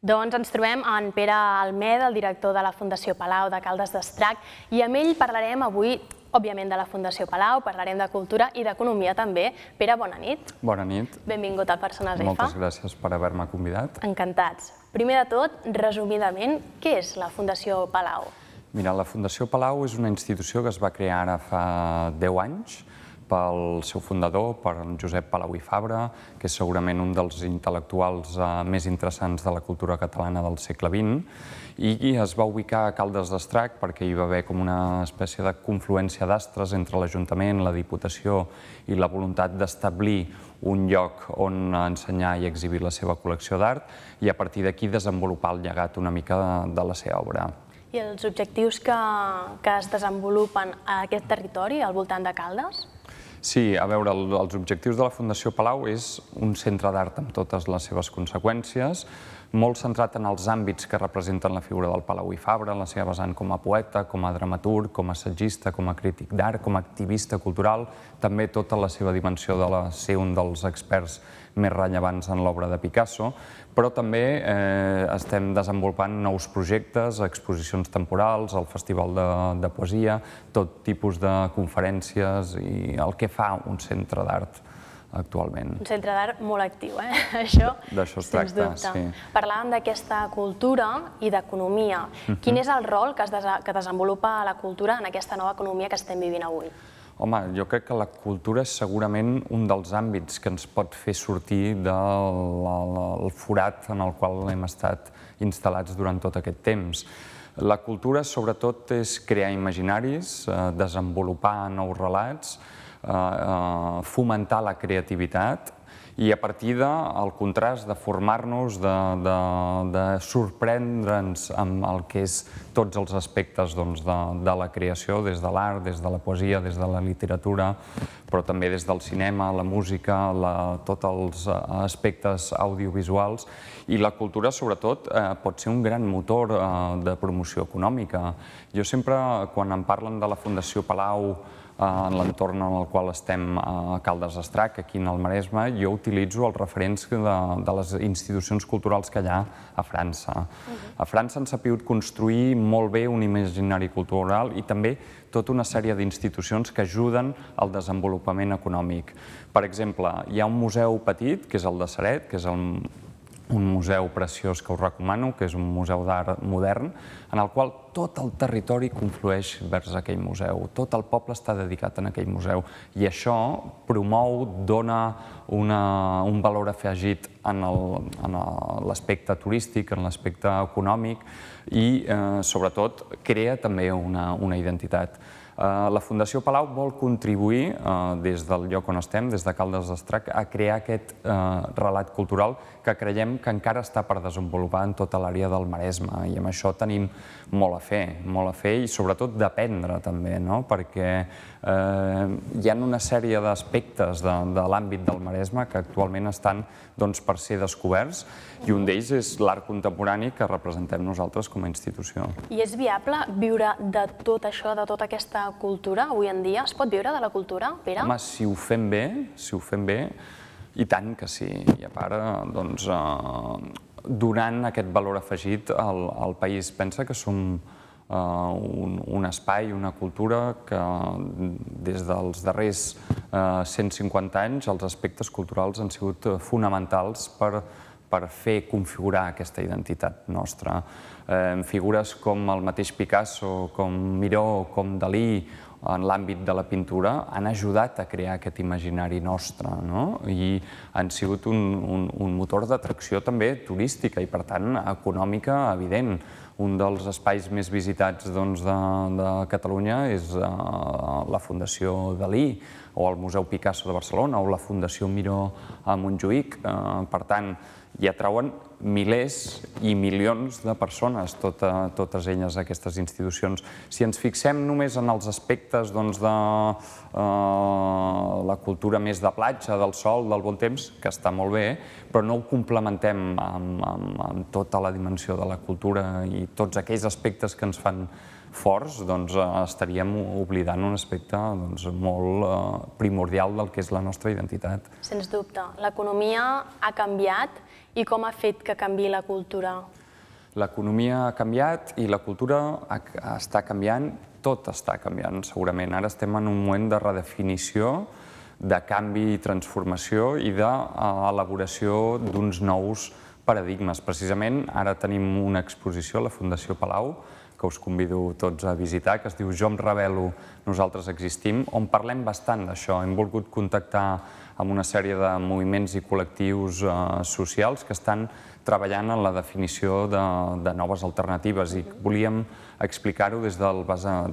Doncs ens trobem en Pere Almeda, el director de la Fundació Palau de Caldes d'Estrac, i amb ell parlarem avui, òbviament, de la Fundació Palau, parlarem de cultura i d'economia també. Pere, bona nit. Bona nit. Benvingut al Persones EFA. Moltes gràcies per haver-me convidat. Encantats. Primer de tot, resumidament, què és la Fundació Palau? Mira, la Fundació Palau és una institució que es va crear ara fa 10 anys pel seu fundador, per Josep Palau i Fabra, que és segurament un dels intel·lectuals eh, més interessants de la cultura catalana del segle XX, i es va ubicar a Caldes d'Estrac perquè hi va haver com una espècie de confluència d'astres entre l'Ajuntament, la Diputació i la voluntat d'establir un lloc on ensenyar i exhibir la seva col·lecció d'art i a partir d'aquí desenvolupar el llegat una mica de la seva obra. I els objectius que, que es desenvolupen a aquest territori, al voltant de Caldes? Sí, a veure, els objectius de la Fundació Palau és un centre d'art amb totes les seves conseqüències, molt centrat en els àmbits que representen la figura del Palau i Fabra, en la seva vessant com a poeta, com a dramaturg, com a assagista, com a crític d'art, com a activista cultural, també tota la seva dimensió de la, ser un dels experts més rellevants en l'obra de Picasso, però també eh, estem desenvolupant nous projectes, exposicions temporals, el Festival de, de Poesia, tot tipus de conferències i el que fa un centre d'art actualment. Un centre d'art molt actiu, eh? Això, D'això es tracta, dubte. sí. Parlàvem d'aquesta cultura i d'economia. Uh mhm. -huh. Quin és el rol que, es des que desenvolupa la cultura en aquesta nova economia que estem vivint avui? Home, jo crec que la cultura és segurament un dels àmbits que ens pot fer sortir del forat en el qual hem estat instal·lats durant tot aquest temps. La cultura, sobretot, és crear imaginaris, eh, desenvolupar nous relats, Eh, eh, fomentar la creativitat i a partir del contrast de formar-nos, de, de, de sorprendre'ns amb el que és tots els aspectes doncs, de, de la creació, des de l'art, des de la poesia, des de la literatura, però també des del cinema, la música, la, tots els eh, aspectes audiovisuals. I la cultura, sobretot, eh, pot ser un gran motor eh, de promoció econòmica. Jo sempre, quan em parlen de la Fundació Palau, Eh, en l'entorn en el qual estem eh, a Caldes Estrac, aquí en el Maresme, jo utilitzo els referents de, de les institucions culturals que hi ha a França. A França han ha construir molt bé un imaginari cultural i també tota una sèrie d'institucions que ajuden al desenvolupament econòmic. Per exemple, hi ha un museu petit, que és el de Saret, que és el un museu preciós que us recomano, que és un museu d'art modern, en el qual tot el territori conflueix vers aquell museu, tot el poble està dedicat en aquell museu, i això promou, dona una, un valor afegit en l'aspecte turístic, en l'aspecte econòmic, i eh, sobretot crea també una, una identitat. Eh, la Fundació Palau vol contribuir, eh, des del lloc on estem, des de Caldes d'Estrac, a crear aquest eh, relat cultural que creiem que encara està per desenvolupar en tota l'àrea del Maresme. I amb això tenim molt a fer, molt a fer i sobretot d'aprendre també, no? perquè eh, hi ha una sèrie d'aspectes de, de l'àmbit del Maresme que actualment estan doncs, per ser descoberts i un d'ells és l'art contemporani que representem nosaltres com a institució. I és viable viure de tot això, de tota aquesta la cultura avui en dia? Es pot viure de la cultura, Pere? Home, si ho fem bé, si ho fem bé, i tant que sí. I a part, eh, doncs, eh, donant aquest valor afegit al, al país. Pensa que som eh, un, un espai, una cultura que mm, des dels darrers eh, 150 anys els aspectes culturals han sigut eh, fonamentals per per fer configurar aquesta identitat nostra. Eh, figures com el mateix Picasso, com Miró, com Dalí, en l'àmbit de la pintura, han ajudat a crear aquest imaginari nostre no? i han sigut un, un, un motor d'atracció també turística i, per tant, econòmica evident un dels espais més visitats doncs, de, Catalunya és eh, la Fundació Dalí, o el Museu Picasso de Barcelona, o la Fundació Miró a Montjuïc. Eh, per tant, hi atrauen milers i milions de persones, tota, totes elles, aquestes institucions. Si ens fixem només en els aspectes doncs, de eh, la cultura més de platja, del sol, del bon temps, que està molt bé, però no ho complementem amb, amb, amb tota la dimensió de la cultura i tots aquells aspectes que ens fan forts, doncs eh, estaríem oblidant un aspecte doncs, molt eh, primordial del que és la nostra identitat. Sens dubte. L'economia ha canviat i com ha fet que canvi la cultura? L'economia ha canviat i la cultura ha, està canviant, tot està canviant segurament. Ara estem en un moment de redefinició de canvi i transformació i d'elaboració eh, d'uns nous paradigmes. Precisament ara tenim una exposició a la Fundació Palau que us convido tots a visitar, que es diu Jo em revelo, nosaltres existim, on parlem bastant d'això. Hem volgut contactar amb una sèrie de moviments i col·lectius eh, socials que estan treballant en la definició de, de noves alternatives i volíem explicar-ho des,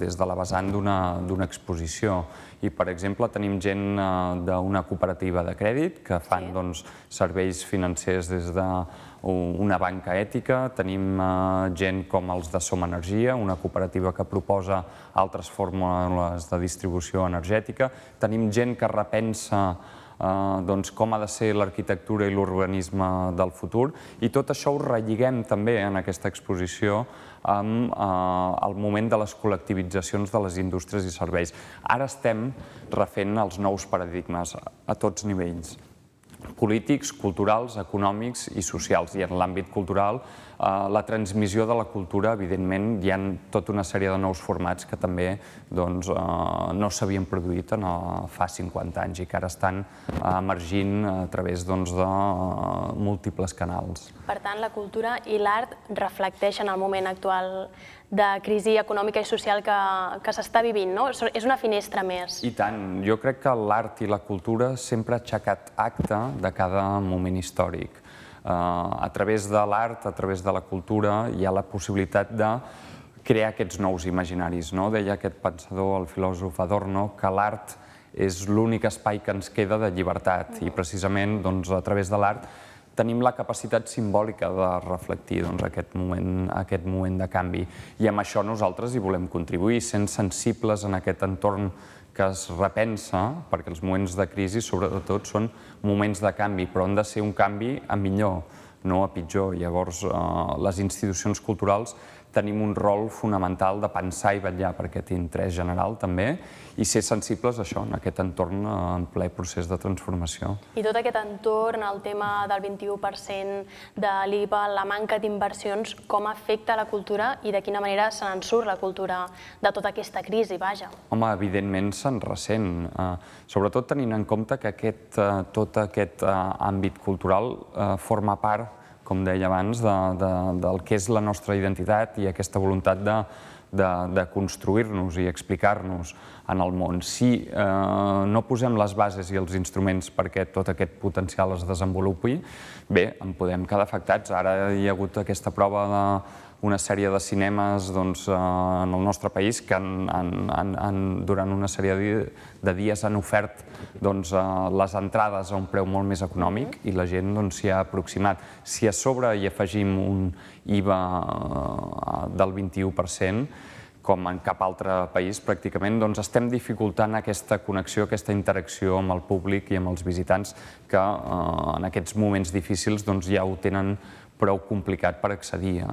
des de la vessant d'una exposició. I, per exemple, tenim gent eh, d'una cooperativa de crèdit que fan doncs, serveis financers des de una banca ètica, tenim eh, gent com els de Som Energia, una cooperativa que proposa altres fórmules de distribució energètica, tenim gent que repensa eh, doncs, com ha de ser l'arquitectura i l'urbanisme del futur. I tot això ho relliguem també en aquesta exposició amb eh, el moment de les col·lectivitzacions de les indústries i serveis. Ara estem refent els nous paradigmes a tots nivells polítics, culturals, econòmics i socials. I en l'àmbit cultural, eh, la transmissió de la cultura, evidentment, hi ha tota una sèrie de nous formats que també doncs, eh, no s'havien produït fa 50 anys i que ara estan eh, emergint a través doncs, de eh, múltiples canals. Per tant, la cultura i l'art reflecteixen el moment actual de crisi econòmica i social que, que s'està vivint, no? És una finestra més. I tant. Jo crec que l'art i la cultura sempre ha aixecat acte de cada moment històric. Eh, a través de l'art, a través de la cultura, hi ha la possibilitat de crear aquests nous imaginaris. No? Deia aquest pensador, el filòsof Adorno, que l'art és l'únic espai que ens queda de llibertat i precisament doncs, a través de l'art tenim la capacitat simbòlica de reflectir doncs, aquest, moment, aquest moment de canvi. I amb això nosaltres hi volem contribuir, sent sensibles en aquest entorn que es repensa, perquè els moments de crisi, sobretot, són moments de canvi, però han de ser un canvi a millor, no a pitjor. Llavors, eh, les institucions culturals tenim un rol fonamental de pensar i vetllar per aquest interès general també i ser sensibles a això, en aquest entorn eh, en ple procés de transformació. I tot aquest entorn, el tema del 21% de l'IVA, la manca d'inversions, com afecta la cultura i de quina manera se n'en surt la cultura de tota aquesta crisi, vaja? Home, evidentment se'n ressent, eh, sobretot tenint en compte que aquest, eh, tot aquest àmbit cultural forma part com deia abans, de, de, del que és la nostra identitat i aquesta voluntat de, de, de construir-nos i explicar-nos en el món. Si eh, no posem les bases i els instruments perquè tot aquest potencial es desenvolupi, bé, en podem quedar afectats. Ara hi ha hagut aquesta prova de una sèrie de cinemes doncs, eh, en el nostre país que han, han, han, durant una sèrie de dies han ofert doncs, eh, les entrades a un preu molt més econòmic i la gent doncs, s'hi doncs, ha aproximat. Si a sobre hi afegim un IVA eh, del 21%, com en cap altre país pràcticament, doncs estem dificultant aquesta connexió, aquesta interacció amb el públic i amb els visitants que eh, en aquests moments difícils doncs, ja ho tenen prou complicat per accedir a,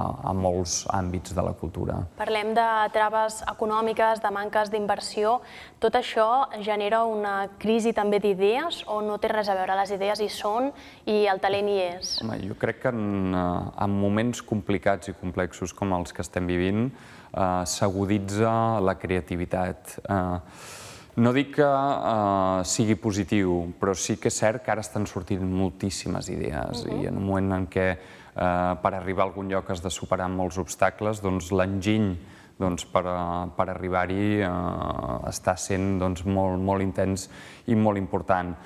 a, a molts àmbits de la cultura. Parlem de traves econòmiques, de manques d'inversió. Tot això genera una crisi també d'idees o no té res a veure? Les idees hi són i el talent hi és. Home, jo crec que en, eh, en moments complicats i complexos com els que estem vivint eh, s'aguditza la creativitat. Eh, no dic que eh, sigui positiu, però sí que és cert que ara estan sortint moltíssimes idees uh -huh. i en un moment en què eh, per arribar a algun lloc has de superar molts obstacles, doncs l'enginy doncs, per, eh, per arribar-hi eh, està sent doncs, molt, molt intens i molt important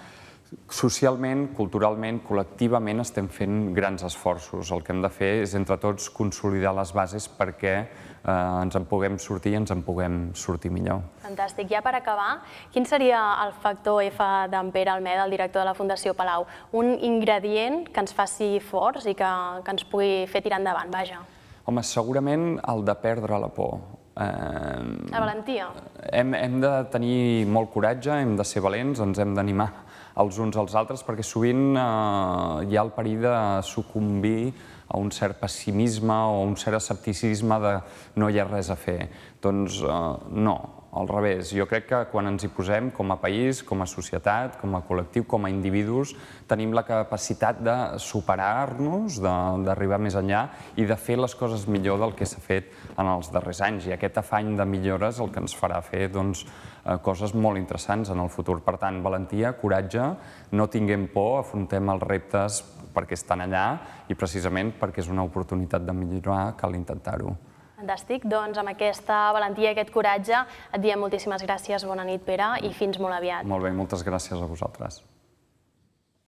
socialment, culturalment, col·lectivament estem fent grans esforços. El que hem de fer és entre tots consolidar les bases perquè eh, ens en puguem sortir i ens en puguem sortir millor. Fantàstic. Ja per acabar, quin seria el factor F d'en Pere Almeda, el director de la Fundació Palau? Un ingredient que ens faci forts i que, que ens pugui fer tirar endavant, vaja. Home, segurament el de perdre la por. Eh, la valentia. Hem, hem de tenir molt coratge, hem de ser valents, ens hem d'animar els uns als altres, perquè sovint eh, hi ha el perill de sucumbir a un cert pessimisme o un cert escepticisme de no hi ha res a fer. Doncs eh, no, al revés. Jo crec que quan ens hi posem com a país, com a societat, com a col·lectiu, com a individus, tenim la capacitat de superar-nos, d'arribar més enllà i de fer les coses millor del que s'ha fet en els darrers anys. I aquest afany de millores el que ens farà fer doncs, Eh, coses molt interessants en el futur. Per tant, valentia, coratge, no tinguem por, afrontem els reptes perquè estan allà i precisament perquè és una oportunitat de millorar cal intentar-ho. Fantàstic. Doncs amb aquesta valentia, i aquest coratge, et diem moltíssimes gràcies, bona nit, Pere, i fins molt aviat. Molt bé, moltes gràcies a vosaltres.